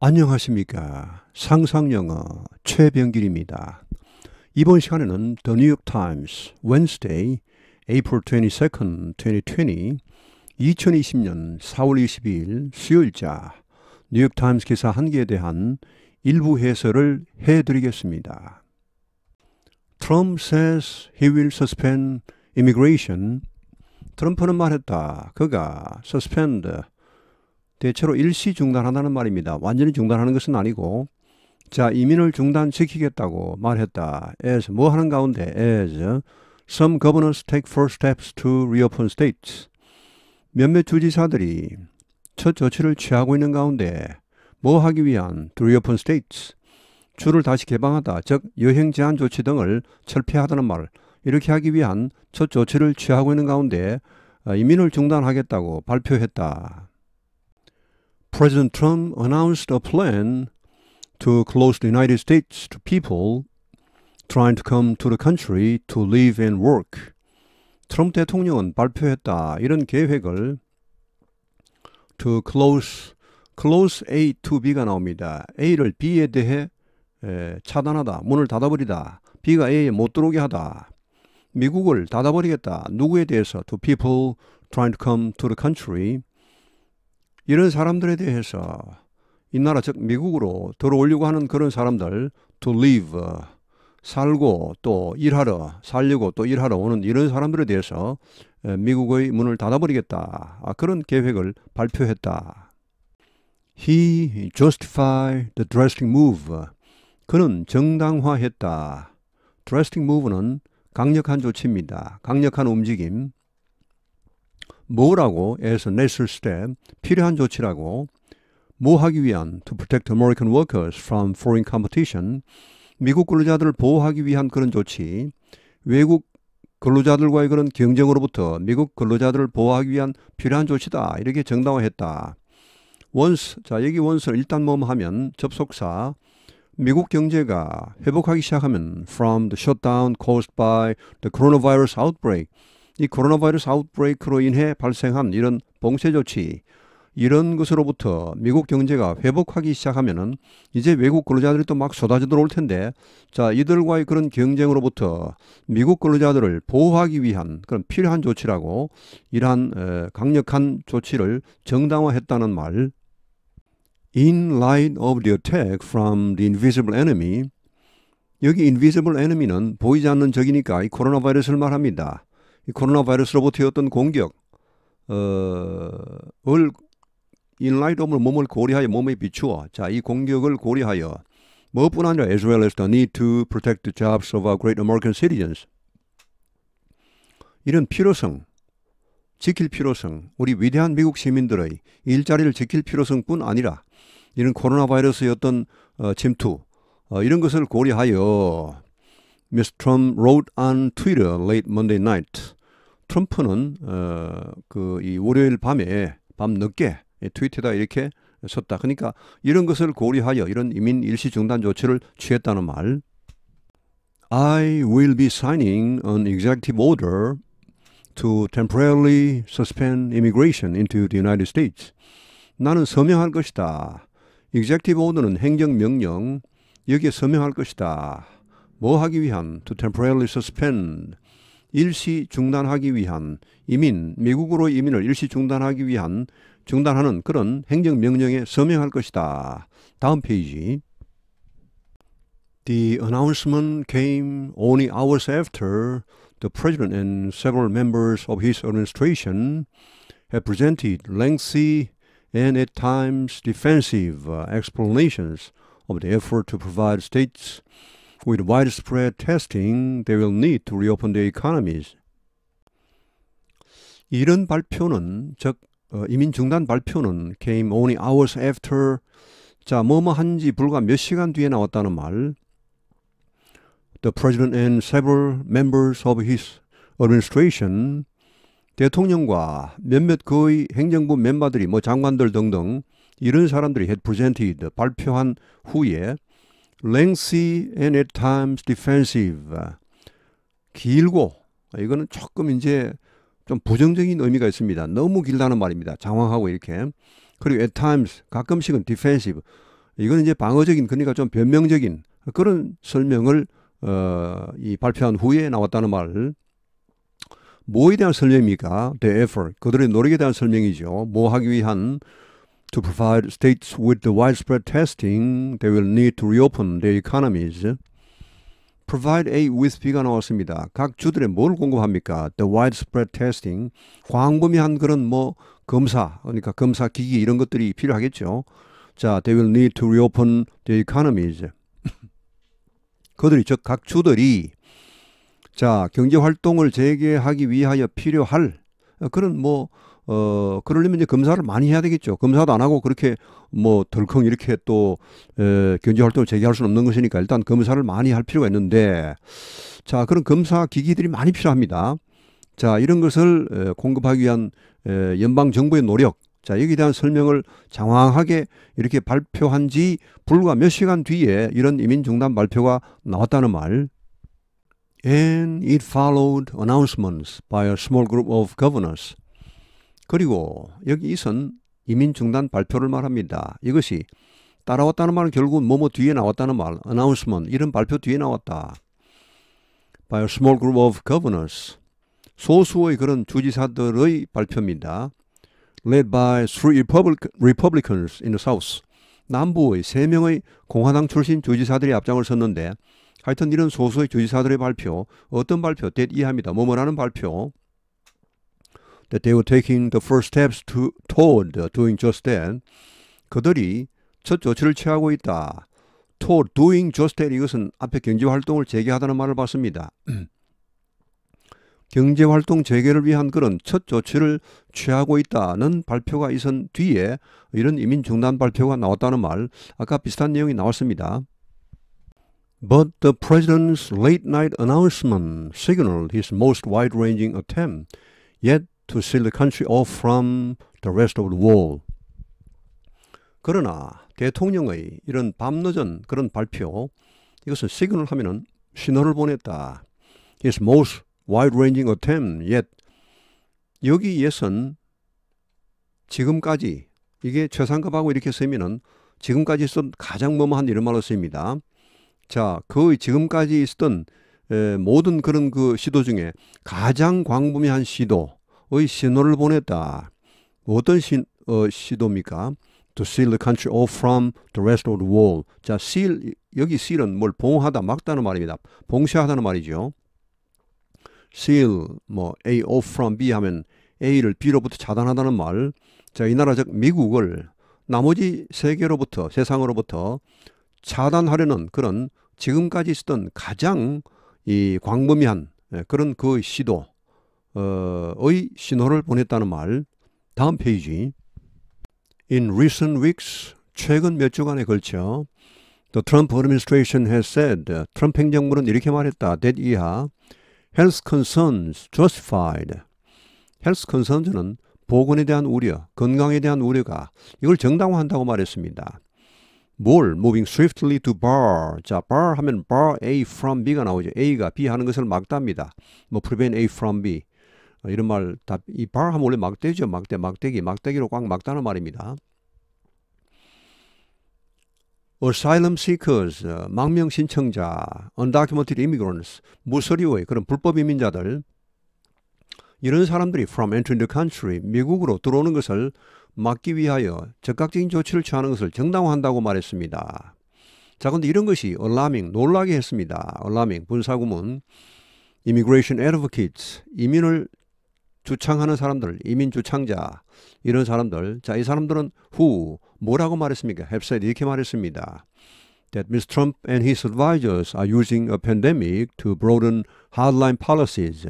안녕하십니까. 상상영어 최병길입니다. 이번 시간에는 The New York Times Wednesday, April 22nd, 2020 2020년 4월 22일 수요일자 뉴욕 타임스 기사 한 개에 대한 일부 해설을 해드리겠습니다. Trump says he will suspend immigration. 트럼프는 말했다. 그가 suspend 대체로 일시 중단한다는 말입니다. 완전히 중단하는 것은 아니고 자 이민을 중단시키겠다고 말했다. as 뭐 하는 가운데 as some governors take first steps to reopen states 몇몇 주지사들이 첫 조치를 취하고 있는 가운데 뭐 하기 위한 to reopen states 주를 다시 개방하다 즉 여행 제한 조치 등을 철폐하다는 말 이렇게 하기 위한 첫 조치를 취하고 있는 가운데 아, 이민을 중단하겠다고 발표했다. President Trump announced a plan to close the United States to people trying to come to the country to live and work. 트럼프 대통령은 발표했다. 이런 계획을 to close, close A to B가 나옵니다. A를 B에 대해 에, 차단하다, 문을 닫아버리다, B가 A에 못 들어오게 하다. 미국을 닫아버리겠다. 누구에 대해서? To people trying to come to the country. 이런 사람들에 대해서 이 나라 즉 미국으로 들어오려고 하는 그런 사람들 to live 어, 살고 또 일하러 살려고 또 일하러 오는 이런 사람들에 대해서 미국의 문을 닫아버리겠다 아, 그런 계획을 발표했다. He justified the drastic move. 그는 정당화했다. drastic move는 강력한 조치입니다. 강력한 움직임. 뭐라고 as next 필요한 조치라고 뭐하기 위한 to protect American workers from foreign competition 미국 근로자들을 보호하기 위한 그런 조치 외국 근로자들과의 그런 경쟁으로부터 미국 근로자들을 보호하기 위한 필요한 조치다 이렇게 정당화했다. 원스 자 여기 원스는 일단 뭐뭐 하면 접속사 미국 경제가 회복하기 시작하면 from the shutdown caused by the coronavirus outbreak 이 코로나 바이러스 아웃브레이크로 인해 발생한 이런 봉쇄 조치 이런 것으로부터 미국 경제가 회복하기 시작하면은 이제 외국 근로자들이 또 막 쏟아져 들어올 텐데 자 이들과의 그런 경쟁으로부터 미국 근로자들을 보호하기 위한 그런 필요한 조치라고 이러한 에, 강력한 조치를 정당화했다는 말. In light of the attack from the invisible enemy, 여기 invisible enemy는 보이지 않는 적이니까 이 코로나 바이러스를 말합니다. 코로나 바이러스로부터 였던 공격 어을 인라이트업을 몸을 고려하여 몸에 비추어 자 이 공격을 고려하여 무엇뿐 아니라 as well as the need to protect the jobs of our great American citizens 이런 필요성 지킬 필요성 우리 위대한 미국 시민들의 일자리를 지킬 필요성뿐 아니라 이런 코로나 바이러스의 어 어, 침투 어, 이런 것을 고려하여 Mr. Trump wrote on Twitter late Monday night 트럼프는 어, 그이 월요일 밤에 밤 늦게 트위터에다 이렇게 썼다. 그러니까 이런 것을 고려하여 이런 이민 일시 중단 조치를 취했다는 말. I will be signing an executive order to temporarily suspend immigration into the United States. 나는 서명할 것이다. executive order는 행정명령, 여기에 서명할 것이다. 뭐 하기 위함? to temporarily suspend. 일시 중단하기 위한 이민, 미국으로 이민을 일시 중단하기 위한 중단하는 그런 행정명령에 서명할 것이다. 다음 페이지. The announcement came only hours after the president and several members of his administration had presented lengthy and at times defensive explanations of the effort to provide states With widespread testing, they will need to reopen their economies. 이런 발표는 즉 어, 이민 중단 발표는 came only hours after 자 뭐뭐 한지 불과 몇 시간 뒤에 나왔다는 말. The president and several members of his administration 대통령과 몇몇 그의 행정부 멤버들이 뭐 장관들 등등 이런 사람들이 had presented 발표한 후에 lengthy and at times defensive. 길고 이거는 조금 이제 좀 부정적인 의미가 있습니다. 너무 길다는 말입니다. 장황하고 이렇게. 그리고 at times 가끔씩은 defensive. 이거는 이제 방어적인 그러니까 좀 변명적인 그런 설명을 어, 이 발표한 후에 나왔다는 말. 뭐에 대한 설명입니까? The effort. 그들의 노력에 대한 설명이죠. 뭐 하기 위한 To provide states with the widespread testing, they will need to reopen their economies. Provide a with B가 나왔습니다. 각 주들의 뭘 공급합니까? The widespread testing. 광범위한 그런 뭐 검사, 그러니까 검사 기기 이런 것들이 필요하겠죠. 자, they will need to reopen their economies. 그들이 즉 각 주들이 자 경제 활동을 재개하기 위하여 필요할 그런 뭐 어, 그러려면 이제 검사를 많이 해야 되겠죠. 검사도 안 하고 그렇게 뭐 덜컹 이렇게 또, 에, 견제 활동을 재개할 수는 없는 것이니까 일단 검사를 많이 할 필요가 있는데, 자, 그런 검사 기기들이 많이 필요합니다. 자, 이런 것을 에, 공급하기 위한 에, 연방정부의 노력, 자, 여기에 대한 설명을 장황하게 이렇게 발표한 지 불과 몇 시간 뒤에 이런 이민 중단 발표가 나왔다는 말. And it followed announcements by a small group of governors. 그리고 여기 이선 이민 중단 발표를 말합니다. 이것이 따라왔다는 말은 결국은 뭐뭐 뒤에 나왔다는 말, a n n o u 이런 발표 뒤에 나왔다. By a small group of governors 소수의 그런 주지사들의 발표입니다. Led by three Republicans in the South 남부의 세 명의 공화당 출신 주지사들이 앞장을 섰는데 하여튼 이런 소수의 주지사들의 발표 어떤 발표? 대이합니다. 뭐뭐라는 발표 that they were taking the first steps to, toward doing just that. 그들이 첫 조치를 취하고 있다. toward doing just that 이것은 앞에 경제활동을 재개하다는 말을 봤습니다. 경제활동 재개를 위한 그런 첫 조치를 취하고 있다는 발표가 있은 뒤에 이런 이민 중단 발표가 나왔다는 말 아까 비슷한 내용이 나왔습니다. But the president's late night announcement signaled his most wide-ranging attempt. Yet to seal the country off from the rest of the world. 그러나 대통령의 이런 밤늦은 그런 발표 이것은 시그널 하면은 신호를 보냈다. His most wide-ranging attempt yet 여기에선 지금까지 이게 최상급하고 이렇게 쓰면은 지금까지 있 가장 뭐뭐한 이런 말로 쓰입니다. 자, 그 지금까지 있었던 모든 그런 그 시도 중에 가장 광범위한 시도 의 신호를 보냈다. 어떤 신, 어, 시도입니까? To seal the country off from the rest of the world. 자, seal 여기 seal은 뭘 봉하다 막다는 말입니다. 봉쇄하다는 말이죠. seal 뭐 A off from B 하면 A를 B로부터 차단하다는 말. 자, 이 나라 즉 미국을 나머지 세계로부터 세상으로부터 차단하려는 그런 지금까지 있었던 가장 이 광범위한 예, 그런 그 시도 의 신호를 보냈다는 말. 다음 페이지. In recent weeks, 최근 몇 주간에 걸쳐 The Trump administration has said, 트럼프 행정부는 이렇게 말했다. that 이하 health concerns justified. health concerns는 보건에 대한 우려, 건강에 대한 우려가 이걸 정당화한다고 말했습니다. 뭘? moving swiftly to bar. 자, bar 하면 bar A from B가 나오죠. A가 B 하는 것을 막답니다. 뭐 prevent A from B. 어, 이런 말다이발 하면 원래 막대죠. 막대, 막대기, 막대기로 꽉 막다는 말입니다. asylum seekers, 어, 망명 신청자, undocumented immigrants, 무서리의 그런 불법 이민자들 이런 사람들이 from entering the country 미국으로 들어오는 것을 막기 위하여 적극적인 조치를 취하는 것을 정당화한다고 말했습니다. 자, 근데 이런 것이 얼라밍 놀라게 했습니다. 얼라밍 분사구문 Immigration Advocates 이민을 주창하는 사람들, 이민 주창자 이런 사람들, 자이 사람들은 who 뭐라고 말했습니까? have said 이렇게 말했습니다. That Mr. Trump and his advisors are using a pandemic to broaden hardline policies.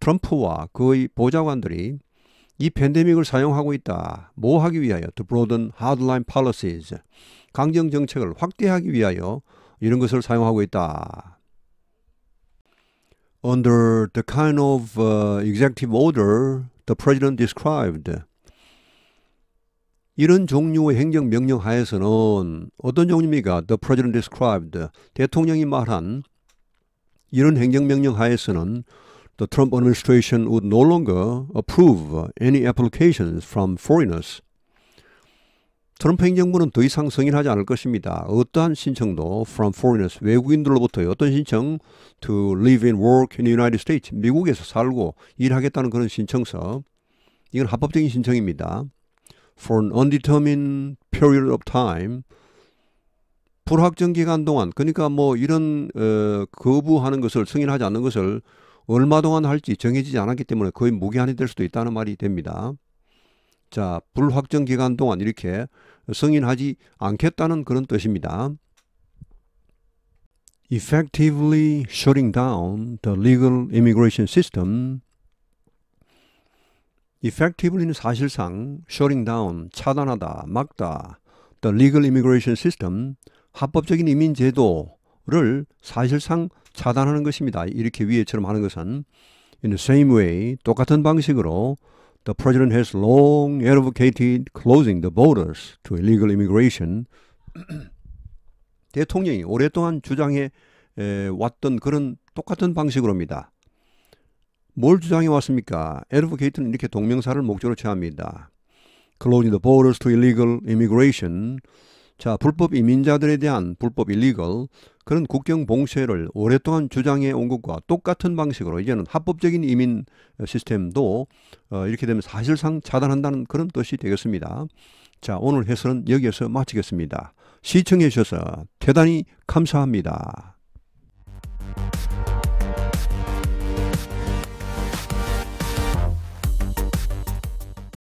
트럼프와 그의 보좌관들이 이 팬데믹을 사용하고 있다. 뭐 하기 위하여? To broaden hardline policies. 강경 정책을 확대하기 위하여 이런 것을 사용하고 있다. under the kind of uh, executive order the president described. 이런 종류의 행정 명령 하에서는 어떤 종류입니까? The president described. 대통령이 말한 이런 행정 명령 하에서는 the Trump administration would no longer approve any applications from foreigners 트럼프 행정부는 더 이상 승인하지 않을 것입니다. 어떠한 신청도 from foreigners 외국인들로부터 어떤 신청 to live and work in the United States 미국에서 살고 일하겠다는 그런 신청서 이건 합법적인 신청입니다. for an undetermined period of time 불확정 기간 동안 그러니까 뭐 이런 어, 거부하는 것을 승인하지 않는 것을 얼마 동안 할지 정해지지 않았기 때문에 거의 무기한이 될 수도 있다는 말이 됩니다. 자, 불확정 기간 동안 이렇게 승인하지 않겠다는 그런 뜻입니다. effectively shutting down the legal immigration system effectively는 사실상 shutting down, 차단하다, 막다 the legal immigration system 합법적인 이민 제도를 사실상 차단하는 것입니다. 이렇게 위에처럼 하는 것은 in the same way 똑같은 방식으로 the president has long advocated closing the borders to illegal immigration. 대통령이 오랫동안 주장해 에, 왔던 그런 똑같은 방식으로입니다. 뭘 주장해 왔습니까? advocate는 이렇게 동명사를 목적으로 취합니다. closing the borders to illegal immigration. 자, 불법 이민자들에 대한 불법 일리걸 그런 국경 봉쇄를 오랫동안 주장해 온 것과 똑같은 방식으로 이제는 합법적인 이민 어, 시스템도 어, 이렇게 되면 사실상 차단한다는 그런 뜻이 되겠습니다. 자, 오늘 해설은 여기에서 마치겠습니다. 시청해 주셔서 대단히 감사합니다.